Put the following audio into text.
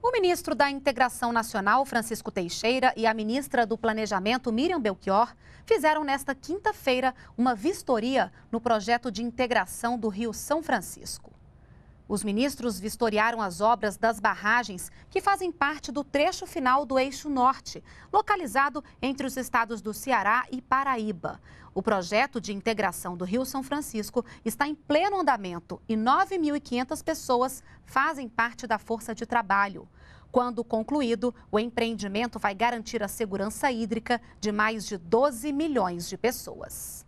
O ministro da Integração Nacional, Francisco Teixeira, e a ministra do Planejamento, Miriam Belchior, fizeram nesta quinta-feira uma vistoria no projeto de integração do Rio São Francisco. Os ministros vistoriaram as obras das barragens que fazem parte do trecho final do Eixo Norte, localizado entre os estados do Ceará e Paraíba. O projeto de integração do Rio São Francisco está em pleno andamento e 9.500 pessoas fazem parte da força de trabalho. Quando concluído, o empreendimento vai garantir a segurança hídrica de mais de 12 milhões de pessoas.